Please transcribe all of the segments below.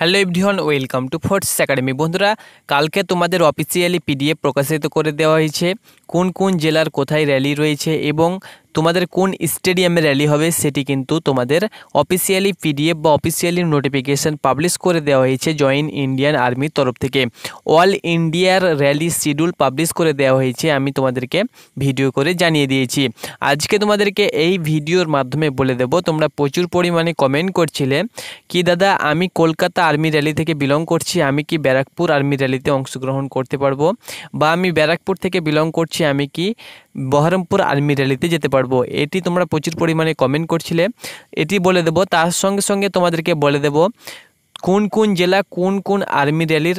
hello everyone welcome to Forts Academy বন্ধুরা কালকে তোমাদের অফিসিয়ালি পিডিএফ প্রকাশিত করে দেওয়া হয়েছে কোন কোন জেলার কোথায় র্যালি রয়েছে এবং তোমাদের কোন স্টেডিয়ামে র্যালি হবে সেটি কিন্তু তোমাদের অফিসিয়ালি পিডিএফ বা অফিসিয়ালি নোটিফিকেশান পাবলিশ করে দেওয়া হয়েছে জয়েন্ট ইন্ডিয়ান আর্মির তরফ থেকে অল ইন্ডিয়ার র্যালি শিডিউল পাবলিশ করে দেওয়া হয়েছে আমি তোমাদেরকে ভিডিও করে জানিয়ে দিয়েছি আজকে তোমাদেরকে এই ভিডিওর মাধ্যমে বলে দেব তোমরা প্রচুর পরিমাণে কমেন্ট করছিলে কি দাদা আমি কলকাতা আর্মি র্যালি থেকে বিলং করছি আমি কি ব্যারাকপুর আর্মি র্যালিতে অংশগ্রহণ করতে পারবো বা আমি ব্যারাকপুর থেকে বিলং করছি আমি কি বহরমপুর আর্মি র্যালিতে যেতে পারবো এটি তোমরা প্রচুর পরিমাণে কমেন্ট করছিলে এটি বলে দেব তার সঙ্গে সঙ্গে তোমাদেরকে বলে দেব কোন কোন জেলা কোন কোন আর্মি র্যালির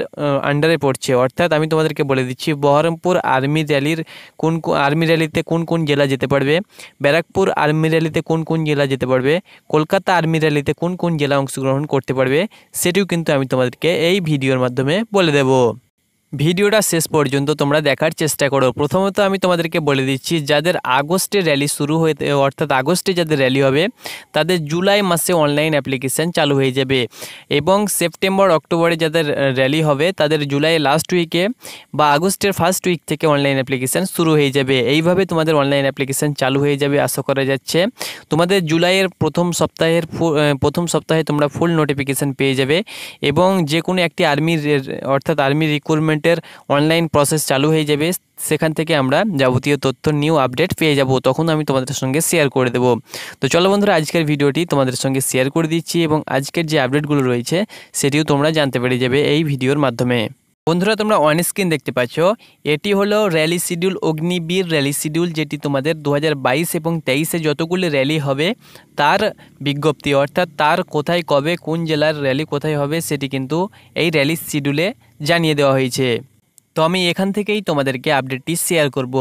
আন্ডারে পড়ছে অর্থাৎ আমি তোমাদেরকে বলে দিচ্ছি বহরমপুর আর্মি র্যালির কোন কোন আর্মি র্যালিতে কোন কোন জেলা যেতে পারবে ব্যারাকপুর আর্মি র্যালিতে কোন কোন জেলা যেতে পারবে কলকাতা আর্মি র্যালিতে কোন কোন জেলা অংশগ্রহণ করতে পারবে সেটিও কিন্তু আমি তোমাদেরকে এই ভিডিওর মাধ্যমে বলে দেবো ভিডিওটা শেষ পর্যন্ত তোমরা দেখার চেষ্টা করো প্রথমত আমি তোমাদেরকে বলে দিচ্ছি যাদের আগস্টে র্যালি শুরু হয়ে অর্থাৎ আগস্টে যাদের র্যালি হবে তাদের জুলাই মাসে অনলাইন অ্যাপ্লিকেশান চালু হয়ে যাবে এবং সেপ্টেম্বর অক্টোবরে যাদের র্যালি হবে তাদের জুলাই লাস্ট উইকে বা আগস্টের ফার্স্ট উইক থেকে অনলাইন অ্যাপ্লিকেশান শুরু হয়ে যাবে এইভাবে তোমাদের অনলাইন অ্যাপ্লিকেশান চালু হয়ে যাবে আশা করা যাচ্ছে তোমাদের জুলাইয়ের প্রথম সপ্তাহের প্রথম সপ্তাহে তোমরা ফুল নোটিফিকেশান পেয়ে যাবে এবং যে কোনো একটি আর্মির অর্থাৎ আর্মি রিক্রুটমেন্ট গভর্নমেন্টের অনলাইন প্রসেস চালু হয়ে যাবে সেখান থেকে আমরা যাবতীয় তথ্য নিউ আপডেট পেয়ে যাব তখন আমি তোমাদের সঙ্গে শেয়ার করে দেব তো চলো বন্ধুরা আজকের ভিডিওটি তোমাদের সঙ্গে শেয়ার করে দিচ্ছি এবং আজকের যে আপডেটগুলো রয়েছে সেটিও তোমরা জানতে পেরে যাবে এই ভিডিওর মাধ্যমে বন্ধুরা তোমরা অন স্ক্রিন দেখতে পাচ্ছ এটি হলো rally schedule Agniveer rally schedule যেটি তোমাদের দু এবং তেইশে যতগুলি র্যালি হবে তার বিজ্ঞপ্তি অর্থাৎ তার কোথায় কবে কোন জেলার র্যালি কোথায় হবে সেটি কিন্তু এই র্যালি শিডিউলে জানিয়ে দেওয়া হয়েছে তো আমি এখান থেকেই তোমাদেরকে আপডেটটি শেয়ার করব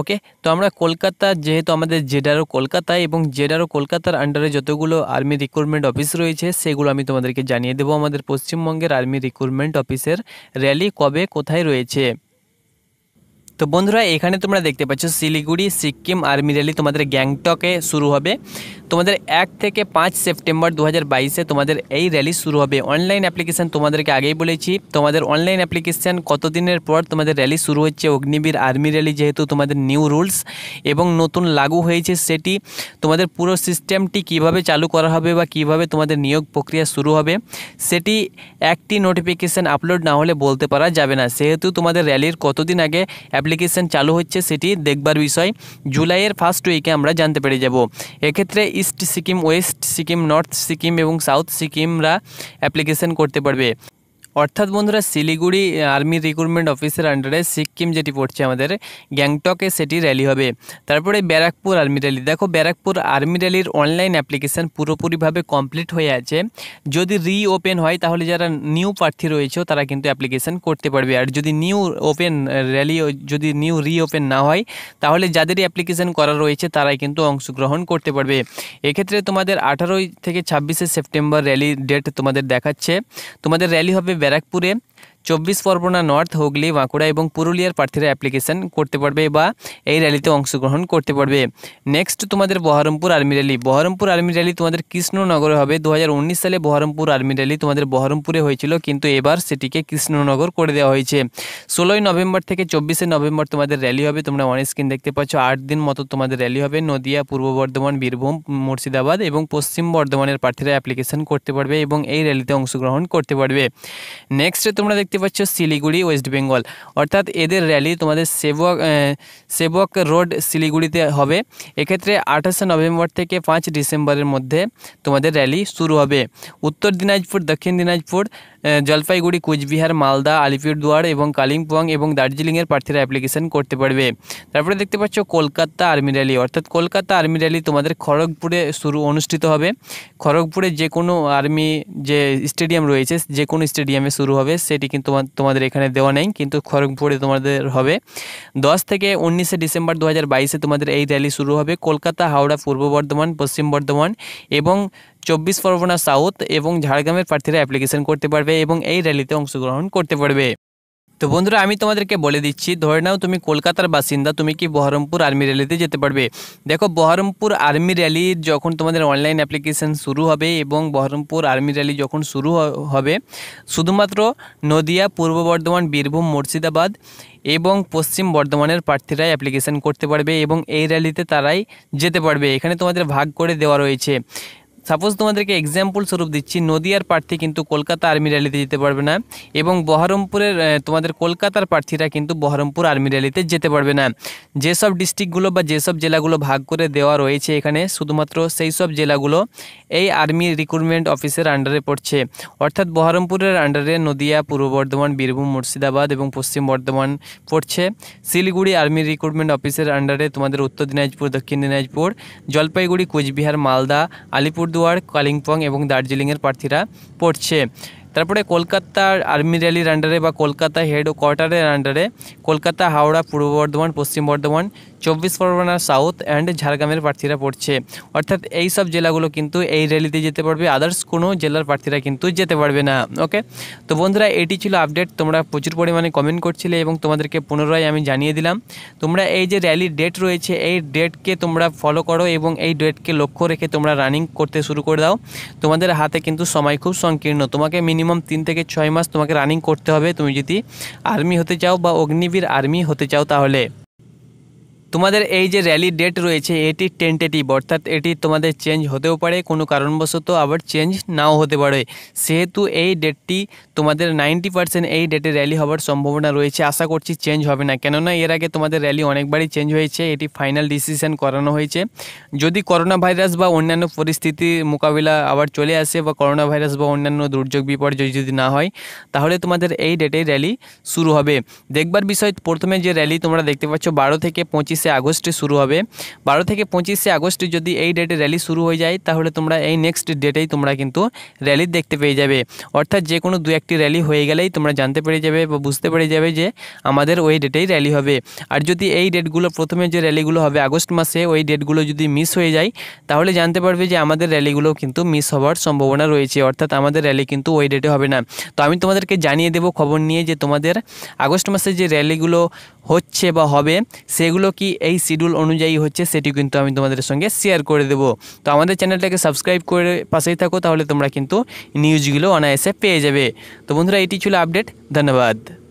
ওকে তো আমরা কলকাতা যেহেতু আমাদের জেডারও কলকাতা এবং জেডারও কলকাতার আন্ডারে যতগুলো আর্মি রিক্রুটমেন্ট অফিস রয়েছে সেগুলো আমি তোমাদেরকে জানিয়ে দেবো আমাদের পশ্চিমবঙ্গের আর্মি রিক্রুটমেন্ট অফিসের র্যালি কবে কোথায় রয়েছে তো বন্ধুরা এখানে তোমরা দেখতে পাচ্ছ শিলিগুড়ি সিকিম আর্মি র্যালি তোমাদের গ্যাংটকে শুরু হবে তোমাদের এক থেকে পাঁচ সেপ্টেম্বর দু হাজার তোমাদের এই র্যালি শুরু হবে অনলাইন অ্যাপ্লিকেশান তোমাদেরকে আগেই বলেছি তোমাদের অনলাইন অ্যাপ্লিকেশান কতদিনের পর তোমাদের র্যালি শুরু হচ্ছে অগ্নিবীর আর্মি র্যালি যেহেতু তোমাদের নিউ রুলস এবং নতুন লাগু হয়েছে সেটি তোমাদের পুরো সিস্টেমটি কিভাবে চালু করা হবে বা কিভাবে তোমাদের নিয়োগ প্রক্রিয়া শুরু হবে সেটি একটি নোটিফিকেশান আপলোড না হলে বলতে পারা যাবে না সেহেতু তোমাদের র্যালির কতদিন আগে অ্যাপ্লি অ্যাপ্লিকেশন চালু হচ্ছে সেটি দেখবার বিষয় জুলাইয়ের ফার্স্ট উইকে আমরা জানতে পেরে যাব এক্ষেত্রে east Sikkim west Sikkim north Sikkim এবং সাউথ সিকিমরা অ্যাপ্লিকেশন করতে পারবে অর্থাৎ বন্ধুরা শিলিগুড়ি আর্মি রিক্রুটমেন্ট অফিসের আন্ডারে সিকিম যেটি পড়ছে আমাদের গ্যাংটকে সেটি র্যালি হবে তারপরে ব্যারাকপুর আর্মি র্যালি দেখো ব্যারাকপুর আর্মি র্যালির অনলাইন অ্যাপ্লিকেশান পুরোপুরিভাবে কমপ্লিট হয়ে আছে যদি রিওপেন হয় তাহলে যারা নিউ প্রার্থী রয়েছে তারা কিন্তু অ্যাপ্লিকেশান করতে পারবে আর যদি নিউ ওপেন র্যালি যদি নিউ রিওপেন না হয় তাহলে যাদেরই অ্যাপ্লিকেশান করা রয়েছে তারাই কিন্তু অংশগ্রহণ করতে পারবে এক্ষেত্রে তোমাদের আঠারোই থেকে ছাব্বিশে সেপ্টেম্বর র্যালি ডেট তোমাদের দেখাচ্ছে তোমাদের র্যালি হবে ব্যারাকপুরে চব্বিশ পরগনা নর্থ হুগলি বাঁকুড়া এবং পুরুলিয়ার প্রার্থীরা অ্যাপ্লিকেশন করতে পারবে বা এই র্যালিতে অংশগ্রহণ করতে পারবে নেক্সট তোমাদের Berhampore army rally Berhampore army rally তোমাদের কৃষ্ণনগরে হবে দু সালে বহরমপুর আর্মি র্যালি তোমাদের বহরমপুরে হয়েছিল কিন্তু এবার সেটিকে কৃষ্ণনগর করে দেওয়া হয়েছে ষোলোই নভেম্বর থেকে চব্বিশে নভেম্বর তোমাদের র্যালি হবে তোমরা অন স্ক্রিন দেখতে পাচ্ছ আট দিন মতো তোমাদের র্যালি হবে নদিয়া পূর্ব বর্ধমান বীরভূম মুর্শিদাবাদ এবং পশ্চিম বর্ধমানের প্রার্থীরা অ্যাপ্লিকেশন করতে পারবে এবং এই র্যালিতে অংশগ্রহণ করতে পারবে নেক্সট তোমরা দেখতে পাচ্ছ শিলিগুড়ি ওয়েস্ট বেঙ্গল অর্থাৎ এদের র্যালি তোমাদের সেবক সেবক রোড শিলিগুড়িতে হবে এক্ষেত্রে আঠাশে নভেম্বর থেকে পাঁচ ডিসেম্বরের মধ্যে তোমাদের র্যালি শুরু হবে উত্তর দিনাজপুর দক্ষিণ দিনাজপুর জলপাইগুড়ি কুচবিহার মালদা আলিপুরদুয়ার এবং কালিম্পং এবং দার্জিলিংয়ের প্রার্থীরা অ্যাপ্লিকেশন করতে পারবে তারপরে দেখতে পাচ্ছ কলকাতা আর্মি র্যালি অর্থাৎ কলকাতা আর্মি র্যালি তোমাদের খড়গপুরে শুরু অনুষ্ঠিত হবে খড়গপুরে যে কোনো আর্মি যে স্টেডিয়াম রয়েছে যে কোনো স্টেডিয়ামে শুরু হবে সেটি কিন্তু তোমাদের এখানে দেওয়া নেই কিন্তু খড়গপুরে তোমাদের হবে দশ থেকে উনিশে ডিসেম্বর দু তোমাদের এই র্যালি শুরু হবে কলকাতা হাওড়া পূর্ব বর্ধমান পশ্চিম বর্ধমান এবং চব্বিশ পরগনা সাউথ এবং ঝাড়গ্রামের প্রার্থীরা অ্যাপ্লিকেশন করতে পারবে এবং এই র্যালিতে অংশগ্রহণ করতে পারবে তো বন্ধুরা আমি তোমাদেরকে বলে দিচ্ছি ধরে নাও তুমি কলকাতার বাসিন্দা তুমি কি বহরমপুর আর্মি র্যালিতে যেতে পারবে দেখো বহরমপুর আর্মি র্যালি যখন তোমাদের অনলাইন অ্যাপ্লিকেশন শুরু হবে এবং বহরমপুর আর্মি র্যালি যখন শুরু হবে শুধুমাত্র নদিয়া পূর্ব বর্ধমান বীরভূম মুর্শিদাবাদ এবং পশ্চিম বর্ধমানের প্রার্থীরাই অ্যাপ্লিকেশন করতে পারবে এবং এই র্যালিতে তারাই যেতে পারবে এখানে তোমাদের ভাগ করে দেওয়া রয়েছে সাপোজ তোমাদেরকে এক্সাম্পল স্বরূপ দিচ্ছি নদিয়ার প্রার্থী কিন্তু কলকাতা আর্মি র্যালিতে যেতে পারবে না এবং বহরমপুরের তোমাদের কলকাতার প্রার্থীরা কিন্তু বহরমপুর আর্মি র্যালিতে যেতে পারবে না যেসব ডিস্ট্রিক্টগুলো বা যেসব জেলাগুলো ভাগ করে দেওয়া রয়েছে এখানে শুধুমাত্র সেই সব জেলাগুলো এই আর্মি রিক্রুটমেন্ট অফিসের আন্ডারে পড়ছে অর্থাৎ বহরমপুরের আন্ডারে নদিয়া পূর্ব বর্ধমান বীরভূম মুর্শিদাবাদ এবং পশ্চিম বর্ধমান পড়ছে শিলিগুড়ি আর্মি রিক্রুটমেন্ট অফিসের আন্ডারে তোমাদের উত্তর দিনাজপুর দক্ষিণ দিনাজপুর জলপাইগুড়ি কোচবিহার মালদা আলিপুর আলিপুরদুয়ার কালিম্পং এবং দার্জিলিংয়ের প্রার্থীরা পড়ছে তারপরে কলকাতার আর্মি র্যালির আন্ডারে বা কলকাতা হেড ও কোয়ার্টারের আন্ডারে কলকাতা হাওড়া পূর্ব বর্ধমান পশ্চিম বর্ধমান চব্বিশ পরগনা সাউথ অ্যান্ড ঝাড়গ্রামের প্রার্থীরা পড়ছে অর্থাৎ এই সব জেলাগুলো কিন্তু এই র্যালিতে যেতে পারবে আদার্স কোনো জেলার প্রার্থীরা কিন্তু যেতে পারবে না ওকে তো বন্ধুরা এটি ছিল আপডেট তোমরা প্রচুর পরিমাণে কমেন্ট করছিলে এবং তোমাদেরকে পুনরায় আমি জানিয়ে দিলাম তোমরা এই যে র্যালির ডেট রয়েছে এই ডেটকে তোমরা ফলো করো এবং এই ডেটকে লক্ষ্য রেখে তোমরা রানিং করতে শুরু করে দাও তোমাদের হাতে কিন্তু সময় খুব সংকীর্ণ তোমাকে মিনিমাম তিন থেকে ছয় মাস তোমাকে রানিং করতে হবে তুমি যদি আর্মি হতে চাও বা অগ্নিবীর আর্মি হতে চাও তাহলে তোমাদের এই যে র্যালি ডেট রয়েছে এটি টেন্টেটিভ অর্থাৎ এটি তোমাদের চেঞ্জ হতেও পারে কোনো কারণবশত আবার চেঞ্জ নাও হতে পারে সেহেতু এই ডেটটি তোমাদের নাইনটি পার্সেন্ট এই ডেটে র্যালি হওয়ার সম্ভাবনা রয়েছে আশা করছি চেঞ্জ হবে না কেননা এর আগে তোমাদের র্যালি অনেকবারই চেঞ্জ হয়েছে এটি ফাইনাল ডিসিশন করানো হয়েছে যদি করোনা ভাইরাস বা অন্যান্য পরিস্থিতির মোকাবিলা আবার চলে আসে বা করোনা ভাইরাস বা অন্যান্য দুর্যোগ বিপর্যয় যদি না হয় তাহলে তোমাদের এই ডেটে র্যালি শুরু হবে দেখবার বিষয় প্রথমে যে র্যালি তোমরা দেখতে পাচ্ছ বারো থেকে পঁচিশ পঁচিশে আগস্টে শুরু হবে বারো থেকে পঁচিশে আগস্টে যদি এই ডেটে র্যালি শুরু হয়ে যায় তাহলে তোমরা এই নেক্সট ডেটেই তোমরা কিন্তু র্যালি দেখতে পেয়ে যাবে অর্থাৎ যে কোনো দু একটি র্যালি হয়ে গেলেই তোমরা জানতে পেরে যাবে বা বুঝতে পেরে যাবে যে আমাদের ওই ডেটেই র্যালি হবে আর যদি এই ডেটগুলো প্রথমে যে র্যালিগুলো হবে আগস্ট মাসে ওই ডেটগুলো যদি মিস হয়ে যায় তাহলে জানতে পারবে যে আমাদের র্যালিগুলো কিন্তু মিস হওয়ার সম্ভাবনা রয়েছে অর্থাৎ আমাদের র্যালি কিন্তু ওই ডেটে হবে না তো আমি তোমাদেরকে জানিয়ে দেবো খবর নিয়ে যে তোমাদের আগস্ট মাসে যে র্যালিগুলো হচ্ছে বা হবে সেগুলো কি এই শিডিউল অনুযায়ী হচ্ছে সেটি কিন্তু আমি তোমাদের সঙ্গে শেয়ার করে দেবো তো আমাদের চ্যানেলটাকে সাবস্ক্রাইব করে পাশেই থাকো তাহলে তোমরা কিন্তু নিউজগুলো অনায়াসে পেয়ে যাবে তো বন্ধুরা এটি ছিল আপডেট ধন্যবাদ